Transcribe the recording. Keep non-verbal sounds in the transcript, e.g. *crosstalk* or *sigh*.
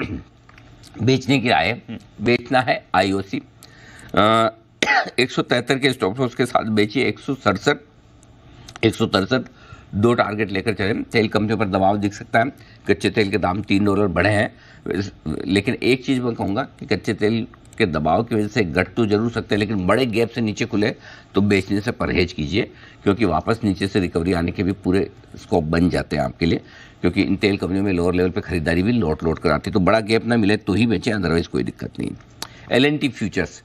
*clears throat* बेचने की राय हम्म। बेचना है आईओसी *clears throat* एक सौ तिहत्तर के स्टॉप लॉस के साथ बेचिए एक सौ सड़सठ एक सौ तिरसठ दो टारगेट लेकर चले तेल कंपनियों पर दबाव दिख सकता है कच्चे तेल के दाम तीन डॉलर बढ़े हैं लेकिन एक चीज़ मैं कहूँगा कि कच्चे तेल के दबाव की वजह से गट तो जरूर सकते हैं लेकिन बड़े गैप से नीचे खुले तो बेचने से परहेज कीजिए क्योंकि वापस नीचे से रिकवरी आने के भी पूरे स्कोप बन जाते हैं आपके लिए क्योंकि इन तेल कंपनियों में लोअर लेवल पर खरीदारी भी लौट लौट कर आती है तो बड़ा गैप ना मिले तो ही बेचें अदरवाइज़ कोई दिक्कत नहीं एल एन टी फ्यूचर्स